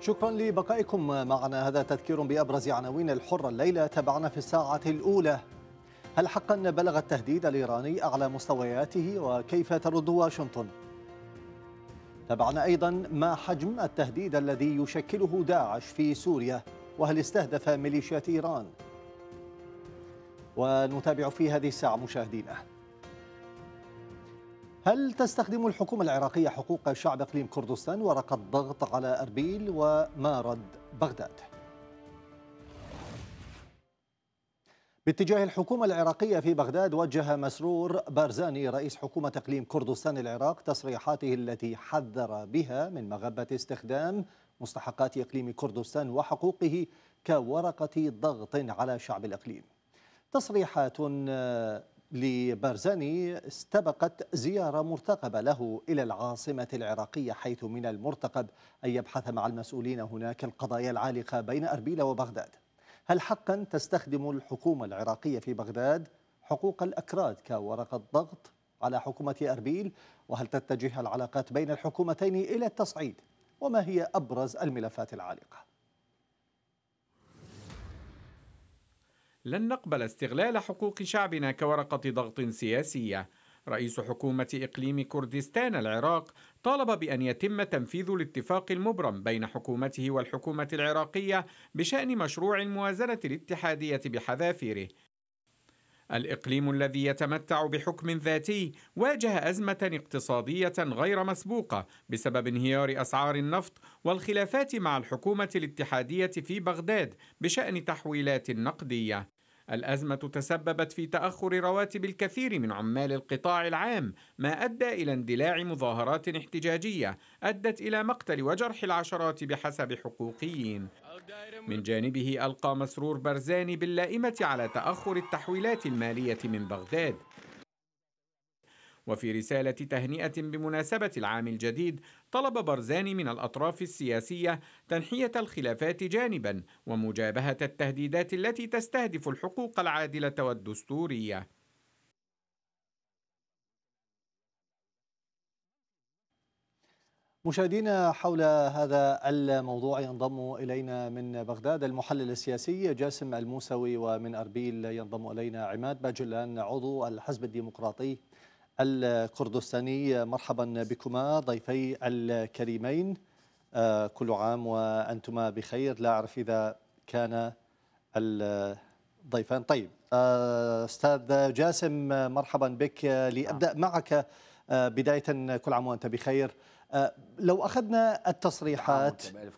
شكرا لبقائكم معنا هذا تذكير بأبرز عناوين الحرة الليلة تابعنا في الساعة الأولى هل حقا بلغ التهديد الإيراني أعلى مستوياته وكيف ترد واشنطن؟ تابعنا أيضا ما حجم التهديد الذي يشكله داعش في سوريا وهل استهدف ميليشيات إيران؟ ونتابع في هذه الساعة مشاهدينا هل تستخدم الحكومة العراقية حقوق شعب إقليم كردستان ورقة ضغط على أربيل وما رد بغداد؟ باتجاه الحكومة العراقية في بغداد وجه مسرور بارزاني رئيس حكومة إقليم كردستان العراق تصريحاته التي حذر بها من مغبة استخدام مستحقات إقليم كردستان وحقوقه كورقة ضغط على شعب الإقليم تصريحات لبرزاني استبقت زيارة مرتقبة له إلى العاصمة العراقية حيث من المرتقب أن يبحث مع المسؤولين هناك القضايا العالقة بين أربيل وبغداد هل حقا تستخدم الحكومة العراقية في بغداد حقوق الأكراد كورقة ضغط على حكومة أربيل وهل تتجه العلاقات بين الحكومتين إلى التصعيد وما هي أبرز الملفات العالقة لن نقبل استغلال حقوق شعبنا كورقة ضغط سياسية رئيس حكومة إقليم كردستان العراق طالب بأن يتم تنفيذ الاتفاق المبرم بين حكومته والحكومة العراقية بشأن مشروع الموازنة الاتحادية بحذافيره الإقليم الذي يتمتع بحكم ذاتي واجه أزمة اقتصادية غير مسبوقة بسبب انهيار أسعار النفط والخلافات مع الحكومة الاتحادية في بغداد بشأن تحويلات نقدية الأزمة تسببت في تأخر رواتب الكثير من عمال القطاع العام ما أدى إلى اندلاع مظاهرات احتجاجية أدت إلى مقتل وجرح العشرات بحسب حقوقيين من جانبه ألقى مسرور برزاني باللائمة على تأخر التحويلات المالية من بغداد وفي رسالة تهنئة بمناسبة العام الجديد طلب برزاني من الأطراف السياسية تنحية الخلافات جانبا ومجابهة التهديدات التي تستهدف الحقوق العادلة والدستورية مشاهدينا حول هذا الموضوع ينضم إلينا من بغداد المحلل السياسي جاسم الموسوي ومن أربيل ينضم إلينا عماد باجلان عضو الحزب الديمقراطي الكردستاني مرحبا بكما ضيفي الكريمين آه، كل عام وأنتما بخير لا أعرف إذا كان الضيفان طيب آه، أستاذ جاسم مرحبا بك لأبدأ نعم. معك آه، بداية كل عام وأنت بخير لو أخذنا التصريحات نعم،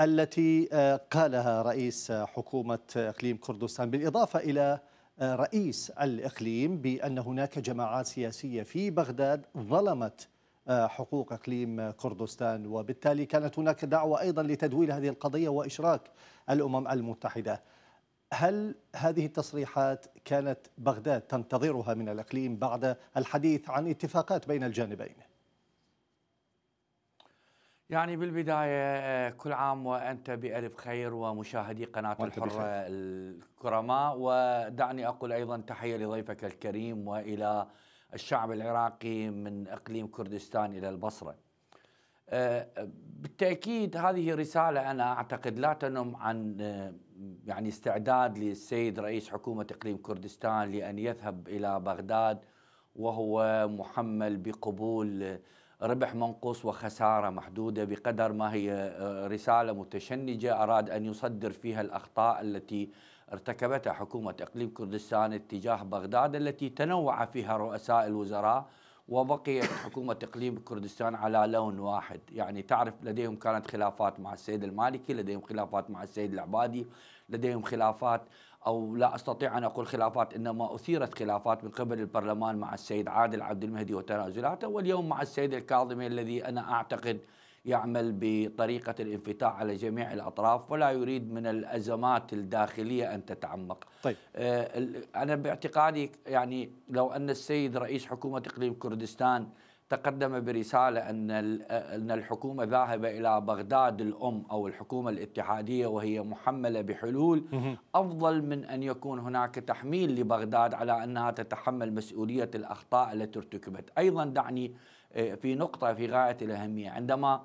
التي قالها رئيس حكومة إقليم كردستان بالإضافة إلى آه، رئيس الإقليم بأن هناك جماعات سياسية في بغداد ظلمت آه، حقوق اقليم كردستان وبالتالي كانت هناك دعوه ايضا لتدويل هذه القضيه واشراك الامم المتحده. هل هذه التصريحات كانت بغداد تنتظرها من الاقليم بعد الحديث عن اتفاقات بين الجانبين؟ يعني بالبداية آه، كل عام وأنت بألف خير ومشاهدي قناة الحرة الكرماء ودعني أقول أيضا تحية لضيفك الكريم وإلى الشعب العراقي من إقليم كردستان إلى البصرة آه، بالتأكيد هذه رسالة أنا أعتقد لا تنم عن آه، يعني استعداد للسيد رئيس حكومة إقليم كردستان لأن يذهب إلى بغداد وهو محمل بقبول ربح منقوص وخسارة محدودة بقدر ما هي آه، رسالة متشنجة أراد أن يصدر فيها الأخطاء التي ارتكبتها حكومة إقليم كردستان اتجاه بغداد التي تنوع فيها رؤساء الوزراء وبقيت حكومة إقليم كردستان على لون واحد يعني تعرف لديهم كانت خلافات مع السيد المالكي لديهم خلافات مع السيد العبادي لديهم خلافات او لا استطيع ان اقول خلافات انما اثيرت خلافات من قبل البرلمان مع السيد عادل عبد المهدي وتنازلاته واليوم مع السيد الكاظمي الذي انا اعتقد يعمل بطريقه الانفتاح على جميع الاطراف ولا يريد من الازمات الداخليه ان تتعمق. طيب آه، انا باعتقادي يعني لو ان السيد رئيس حكومه اقليم كردستان تقدم برسالة أن الحكومة ذاهبة إلى بغداد الأم أو الحكومة الاتحادية وهي محملة بحلول أفضل من أن يكون هناك تحميل لبغداد على أنها تتحمل مسؤولية الأخطاء التي ارتكبت أيضا دعني آه، في نقطة في غاية الأهمية عندما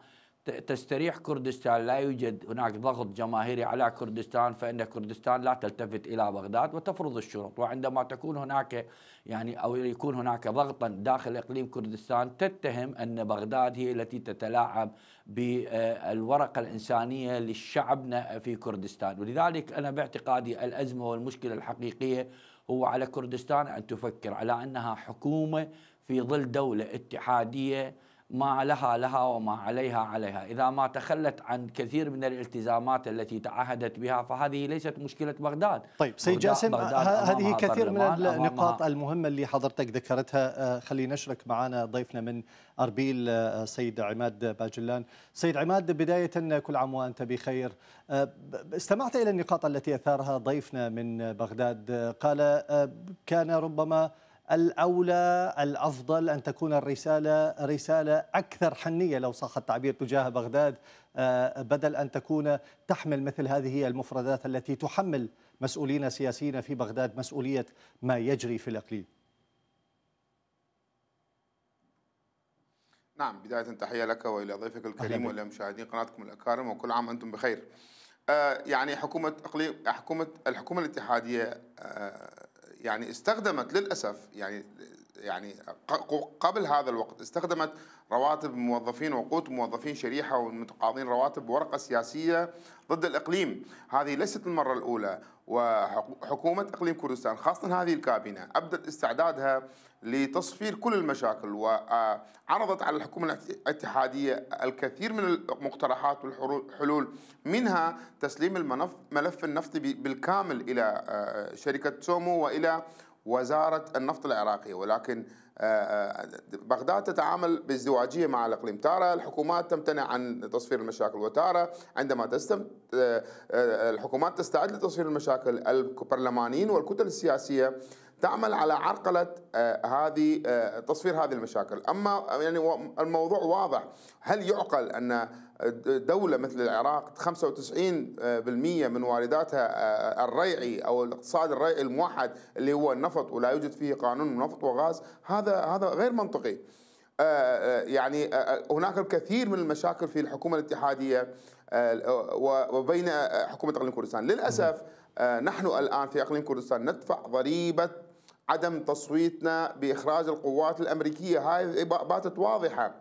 تستريح كردستان لا يوجد هناك ضغط جماهيري على كردستان فإن كردستان لا تلتفت إلى بغداد وتفرض الشروط وعندما تكون هناك يعني أو يكون هناك ضغطا داخل إقليم كردستان تتهم أن بغداد هي التي تتلاعب بالورقة الإنسانية لشعبنا في كردستان ولذلك أنا باعتقادي الأزمة والمشكلة الحقيقية هو على كردستان أن تفكر على أنها حكومة في ظل دولة اتحادية ما لها لها وما عليها عليها إذا ما تخلت عن كثير من الالتزامات التي تعهدت بها فهذه ليست مشكلة بغداد طيب سيد جاسم هذه كثير من النقاط المهمة اللي حضرتك ذكرتها آه، خلي نشرك معنا ضيفنا من أربيل آه، سيد عماد باجلان سيد عماد بداية كل عام وأنت بخير آه، استمعت إلى النقاط التي أثارها ضيفنا من بغداد قال كان ربما الأولى الأفضل أن تكون الرسالة رسالة أكثر حنية لو صح التعبير تجاه بغداد آه، بدل أن تكون تحمل مثل هذه المفردات التي تحمل مسؤولين سياسيين في بغداد مسؤولية ما يجري في الإقليم نعم بداية تحية لك وإلى ضيفك الكريم وإلى مشاهدين قناتكم الأكارم وكل عام أنتم بخير آه، يعني حكومة إقليم حكومة الحكومة الاتحادية آه، يعني استخدمت للاسف يعني يعني قبل هذا الوقت استخدمت رواتب موظفين وقوت موظفين شريحة والمتقاضين رواتب ورقة سياسية ضد الإقليم هذه ليست المرة الأولى وحكومة إقليم كردستان خاصة هذه الكابينة أبدت استعدادها لتصفير كل المشاكل وعرضت على الحكومة الاتحادية الكثير من المقترحات والحلول منها تسليم الملف النفطي بالكامل إلى شركة سومو وإلى وزارة النفط العراقية ولكن آه، آه، بغداد تتعامل بازدواجية مع الإقليم تارة الحكومات تمتنع عن تصفير المشاكل وتارة عندما تستم آه، الحكومات تستعد لتصفير المشاكل البرلمانيين والكتل السياسية تعمل على عرقله آه، هذه آه، تصفير هذه المشاكل، اما يعني الموضوع واضح، هل يعقل ان دوله مثل العراق 95% من وارداتها آه، الريعي او الاقتصاد الريعي الموحد اللي هو النفط ولا يوجد فيه قانون نفط وغاز، هذا هذا غير منطقي. يعني هناك الكثير من المشاكل في الحكومه الاتحاديه وبين حكومه اقليم كردستان، للاسف نحن الان في اقليم كردستان ندفع ضريبه عدم تصويتنا باخراج القوات الامريكيه هاي باتت واضحه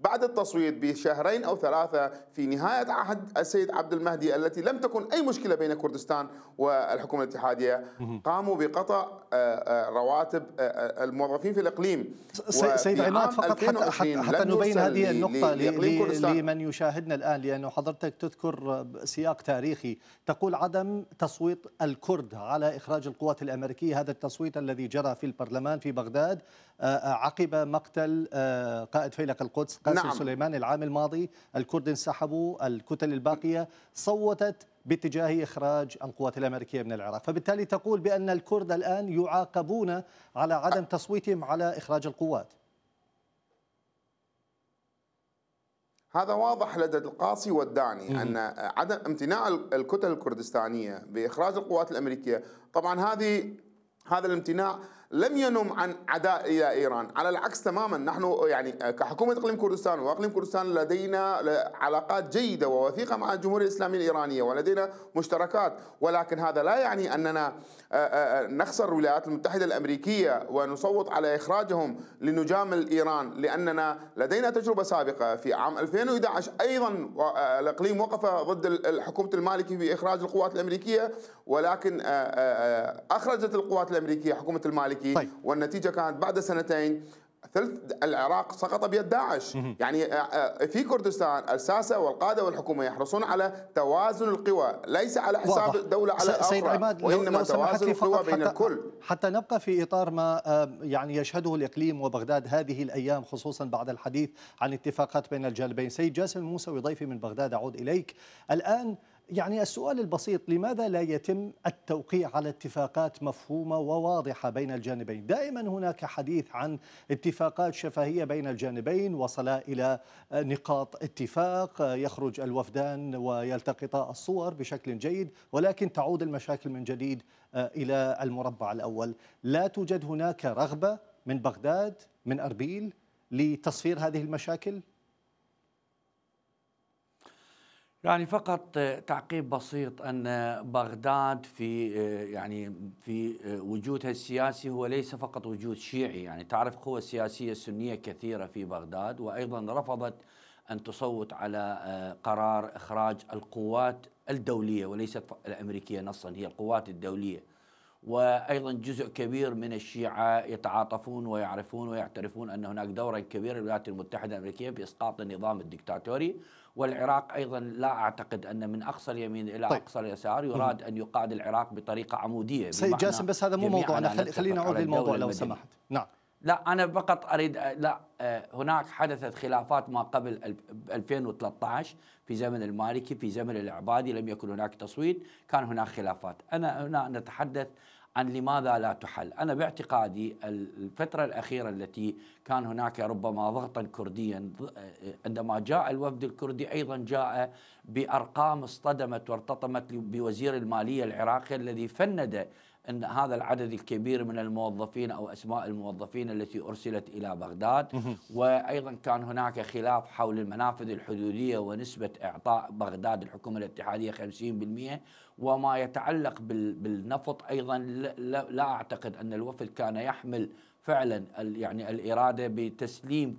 بعد التصويت بشهرين أو ثلاثة في نهاية عهد السيد عبد المهدي التي لم تكن أي مشكلة بين كردستان والحكومة الاتحادية قاموا بقطع آه، آه، رواتب آه، الموظفين في الإقليم سيد عماد فقط حتى, حتى, حتى نبين هذه النقطة لمن يشاهدنا الآن لأنه حضرتك تذكر سياق تاريخي تقول عدم تصويت الكرد على إخراج القوات الأمريكية هذا التصويت الذي جرى في البرلمان في بغداد عقب مقتل آه، قائد فيلق القدس قاسم نعم. سليماني العام الماضي الكرد انسحبوا الكتل الباقية صوتت باتجاه إخراج القوات الأمريكية من العراق فبالتالي تقول بأن الكرد الآن يعاقبون على عدم تصويتهم على إخراج القوات هذا واضح لدى القاصي والداني ان عدم امتناع الكتل الكردستانيه باخراج القوات الامريكيه طبعا هذه هذا الامتناع لم ينم عن عداء الى ايران على العكس تماما نحن يعني كحكومه اقليم كردستان واقليم كردستان لدينا علاقات جيده ووثيقه مع الجمهوريه الاسلاميه الايرانيه ولدينا مشتركات ولكن هذا لا يعني اننا آه، آه، آه، نخسر الولايات المتحده الامريكيه ونصوت على اخراجهم لنجامل ايران لاننا لدينا تجربه سابقه في عام 2011 ايضا الاقليم وقف ضد حكومه المالكي في اخراج القوات الامريكيه ولكن اخرجت القوات الامريكيه حكومه المالكي المالكي طيب. والنتيجه كانت بعد سنتين ثلث العراق سقط بيد داعش يعني آه، آه، في كردستان الساسة والقادة والحكومة يحرصون على توازن القوى ليس على حساب واضح. دولة على الأخرى عماد وإنما توازن القوى بين حتى الكل حتى نبقى في إطار ما آه، يعني يشهده الإقليم وبغداد هذه الأيام خصوصا بعد الحديث عن اتفاقات بين الجانبين سيد جاسم الموسوي ضيفي من بغداد أعود إليك الآن يعني السؤال البسيط لماذا لا يتم التوقيع على اتفاقات مفهومة وواضحة بين الجانبين دائما هناك حديث عن اتفاقات شفهية بين الجانبين وصلا إلى نقاط اتفاق يخرج الوفدان ويلتقطا الصور بشكل جيد ولكن تعود المشاكل من جديد آه، إلى المربع الأول لا توجد هناك رغبة من بغداد من أربيل لتصفير هذه المشاكل يعني فقط تعقيب بسيط ان بغداد في يعني في وجودها السياسي هو ليس فقط وجود شيعي يعني تعرف قوى سياسيه سنيه كثيره في بغداد وايضا رفضت ان تصوت على آه، قرار اخراج القوات الدوليه وليست الامريكيه نصا هي القوات الدوليه وايضا جزء كبير من الشيعه يتعاطفون ويعرفون ويعترفون ان هناك دورا كبيرا للولايات المتحده الامريكيه في اسقاط النظام الدكتاتوري والعراق أيضا لا أعتقد أن من أقصى اليمين إلى طيب. أقصى اليسار يراد أن يقاد العراق بطريقة عمودية سيد جاسم بس هذا مو موضوعنا خلينا نعود للموضوع لو سمحت نعم لا أنا فقط أريد لا آه، هناك حدثت خلافات ما قبل 2013 في زمن المالكي في زمن العبادي لم يكن هناك تصويت كان هناك خلافات أنا هنا نتحدث عن لماذا لا تحل أنا باعتقادي الفترة الأخيرة التي كان هناك ربما ضغطا كرديا عندما جاء الوفد الكردي أيضا جاء بأرقام اصطدمت وارتطمت بوزير المالية العراقي الذي فند ان هذا العدد الكبير من الموظفين او اسماء الموظفين التي ارسلت الى بغداد وايضا كان هناك خلاف حول المنافذ الحدوديه ونسبه اعطاء بغداد الحكومه الاتحاديه 50% وما يتعلق بالنفط ايضا لا اعتقد ان الوفد كان يحمل فعلا يعني الاراده بتسليم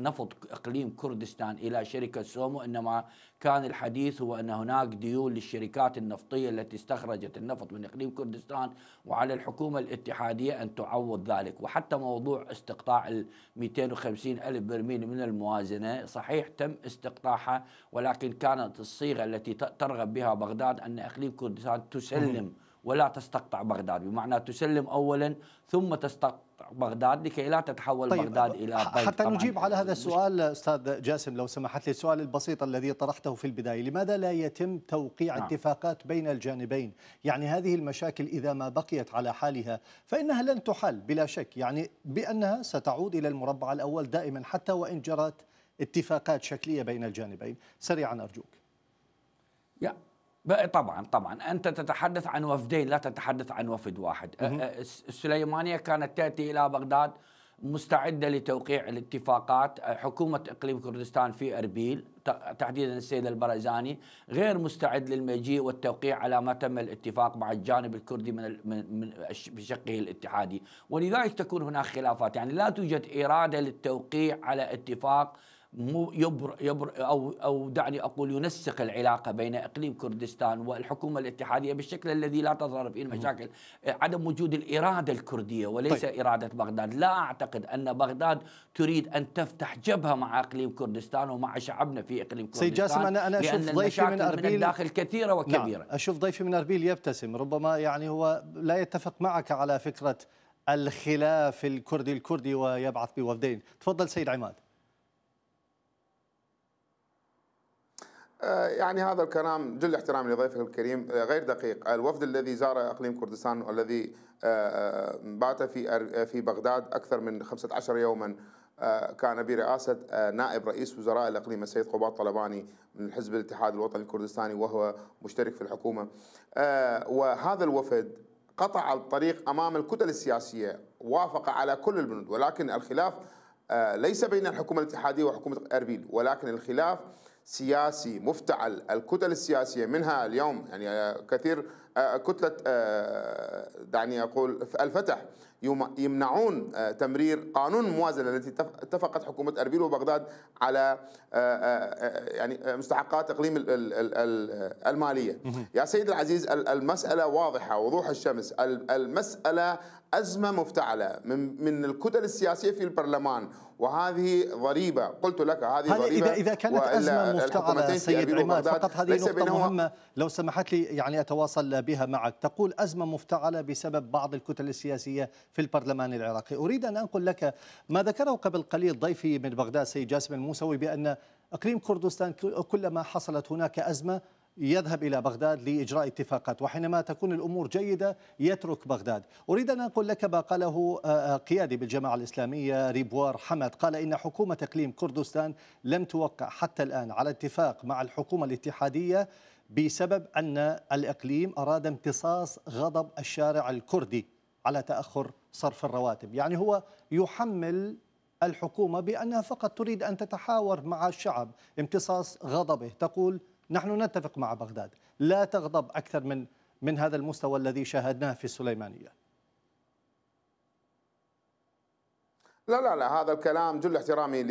نفط اقليم كردستان الى شركه سومو انما كان الحديث هو ان هناك ديون للشركات النفطيه التي استخرجت النفط من اقليم كردستان وعلى الحكومه الاتحاديه ان تعوض ذلك وحتى موضوع استقطاع ال 250 الف برميل من الموازنه صحيح تم استقطاعها ولكن كانت الصيغه التي ترغب بها بغداد ان اقليم كردستان تسلم ولا تستقطع بغداد بمعنى تسلم أولا ثم تستقطع بغداد لكي لا تتحول طيب بغداد إلى بيت حتى نجيب على هذا السؤال أستاذ جاسم لو سمحت لي السؤال البسيط الذي طرحته في البداية لماذا لا يتم توقيع نعم. اتفاقات بين الجانبين يعني هذه المشاكل إذا ما بقيت على حالها فإنها لن تحل بلا شك يعني بأنها ستعود إلى المربع الأول دائما حتى وإن جرت اتفاقات شكلية بين الجانبين سريعا أرجوك يأ. طبعا طبعا انت تتحدث عن وفدين لا تتحدث عن وفد واحد السليمانيه كانت تاتي الى بغداد مستعده لتوقيع الاتفاقات حكومه اقليم كردستان في اربيل تحديدا السيد البرزاني غير مستعد للمجيء والتوقيع على ما تم الاتفاق مع الجانب الكردي من من بشقه الاتحادي ولذلك تكون هناك خلافات يعني لا توجد اراده للتوقيع على اتفاق يبر يبر او او دعني اقول ينسق العلاقه بين اقليم كردستان والحكومه الاتحاديه بالشكل الذي لا تظهر فيه المشاكل عدم وجود الاراده الكرديه وليس طيب. اراده بغداد لا اعتقد ان بغداد تريد ان تفتح جبهه مع اقليم كردستان ومع شعبنا في اقليم كردستان سيد جاسم انا انا اشوف ضيفي من اربيل من الداخل كثيره نعم، وكبيره نعم اشوف ضيفي من اربيل يبتسم ربما يعني هو لا يتفق معك على فكره الخلاف الكردي الكردي ويبعث بوفدين تفضل سيد عماد آه، يعني هذا الكلام جل احترامي لضيفك الكريم آه، غير دقيق الوفد الذي زار اقليم كردستان والذي آه، بات في في بغداد اكثر من 15 يوما كان برئاسة نائب رئيس وزراء الإقليم السيد قباط طلباني من حزب الاتحاد الوطني الكردستاني وهو مشترك في الحكومة وهذا الوفد قطع الطريق أمام الكتل السياسية وافق على كل البنود ولكن الخلاف ليس بين الحكومة الاتحادية وحكومة أربيل ولكن الخلاف سياسي مفتعل الكتل السياسية منها اليوم يعني كثير آه، كتلة آه، دعني أقول الفتح يمنعون آه، تمرير قانون موازنة التي اتفقت حكومة أربيل وبغداد على يعني مستحقات تقليم المالية يا سيد العزيز المسألة واضحة وضوح الشمس المسألة أزمة مفتعلة من من الكتل السياسية في البرلمان وهذه ضريبة قلت لك هذه ضريبة إذا, إذا كانت أزمة مفتعلة سيد عماد فقط هذه نقطة مهمة لو سمحت لي يعني أتواصل بها معك تقول أزمة مفتعلة بسبب بعض الكتل السياسية في البرلمان العراقي أريد أن أنقل لك ما ذكره قبل قليل ضيفي من بغداد سيد جاسم الموسوي بأن أقليم كردستان كلما حصلت هناك أزمة يذهب إلى بغداد لإجراء اتفاقات وحينما تكون الأمور جيدة يترك بغداد أريد أن أقول لك ما قاله آه، آه، قيادي بالجماعة الإسلامية ريبوار حمد قال إن حكومة إقليم كردستان لم توقع حتى الآن على اتفاق مع الحكومة الاتحادية بسبب أن الإقليم أراد امتصاص غضب الشارع الكردي على تأخر صرف الرواتب يعني هو يحمل الحكومة بأنها فقط تريد أن تتحاور مع الشعب امتصاص غضبه تقول نحن نتفق مع بغداد لا تغضب أكثر من من هذا المستوى الذي شاهدناه في السليمانيه لا لا لا هذا الكلام جل احترامي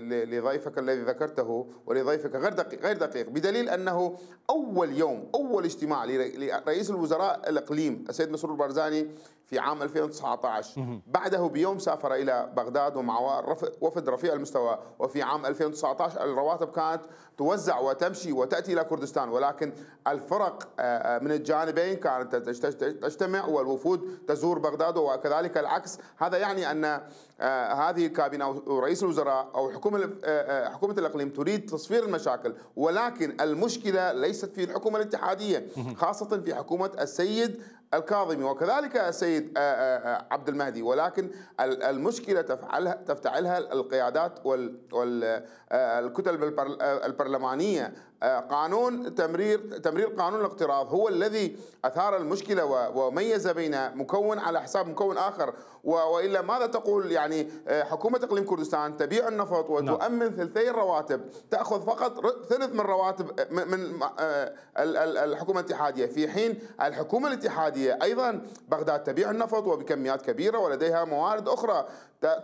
لضيفك الذي ذكرته ولضيفك غير دقيق غير دقيق بدليل انه اول يوم اول اجتماع لرئيس الوزراء الاقليم السيد مسرور البرزاني في عام 2019 بعده بيوم سافر إلى بغداد ومع وفد رفيع المستوى وفي عام 2019 الرواتب كانت توزع وتمشي وتأتي إلى كردستان ولكن الفرق آه، آه، من الجانبين كانت تجتمع والوفود تزور بغداد وكذلك العكس هذا يعني أن آه، هذه الكابينة ورئيس الوزراء أو حكومة حكومة الإقليم تريد تصفير المشاكل ولكن المشكلة ليست في الحكومة الاتحادية خاصة في حكومة السيد الكاظمي وكذلك السيد آه، آه، آه، عبد المهدي ولكن المشكله تفعلها تفتعلها القيادات والكتل البرلمانيه آه، قانون تمرير تمرير قانون الاقتراض هو الذي اثار المشكله وميز بين مكون على حساب مكون اخر والا ماذا تقول يعني آه، حكومه اقليم كردستان تبيع النفط نعم. وتؤمن ثلثي الرواتب تاخذ فقط ثلث من رواتب آه، من الحكومه الاتحاديه في حين الحكومه الاتحاديه ايضا بغداد تبيع النفط وبكميات كبيره ولديها موارد اخرى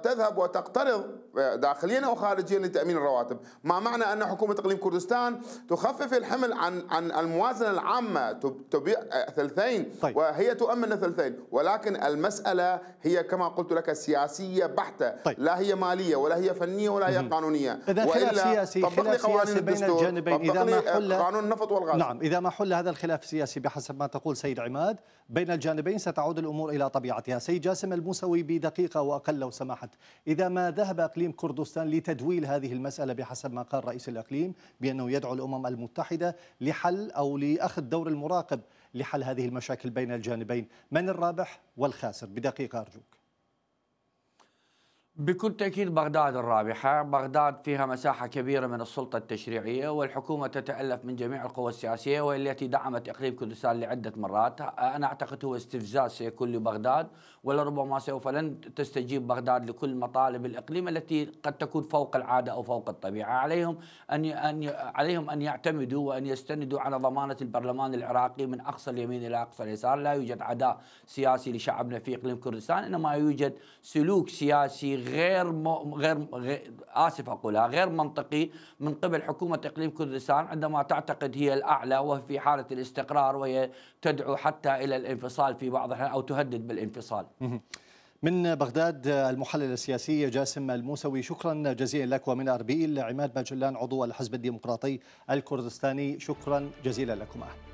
تذهب وتقترض داخليا او خارجيا لتامين الرواتب، ما معنى ان حكومه اقليم كردستان تخفف الحمل عن عن الموازنه العامه تبيع ثلثين طيب. وهي تؤمن ثلثين ولكن المساله هي كما قلت لك سياسيه بحته طيب. لا هي ماليه ولا هي فنيه ولا هي قانونيه اذا خلاف سياسي خلاف سياسي بين الجانبين اذا ما حل قانون النفط والغاز نعم اذا ما حل هذا الخلاف السياسي بحسب ما تقول سيد عماد بين الجانبين ستعود الامور الى طبيعتها سيد جاسم الموسوي بدقيقه واقل لو سمحت اذا ما ذهب اقليم كردستان لتدويل هذه المساله بحسب ما قال رئيس الاقليم بانه يدعو الامم الامم المتحده لحل او لاخذ دور المراقب لحل هذه المشاكل بين الجانبين من الرابح والخاسر بدقيقه ارجوك بكل تأكيد بغداد الرابحة بغداد فيها مساحة كبيرة من السلطة التشريعية والحكومة تتألف من جميع القوى السياسية والتي دعمت إقليم كردستان لعدة مرات أنا أعتقد هو استفزاز سيكون لبغداد ولربما سوف لن تستجيب بغداد لكل مطالب الإقليم التي قد تكون فوق العادة أو فوق الطبيعة عليهم أن أن عليهم أن يعتمدوا وأن يستندوا على ضمانة البرلمان العراقي من أقصى اليمين إلى أقصى اليسار لا يوجد عداء سياسي لشعبنا في إقليم كردستان إنما يوجد سلوك سياسي غير م... غير اسف اقولها غير منطقي من قبل حكومه اقليم كردستان عندما تعتقد هي الاعلى وهي في حاله الاستقرار وهي تدعو حتى الى الانفصال في بعض او تهدد بالانفصال. من بغداد المحلل السياسي جاسم الموسوي شكرا جزيلا لك ومن اربيل عماد باجلان عضو الحزب الديمقراطي الكردستاني شكرا جزيلا لكما.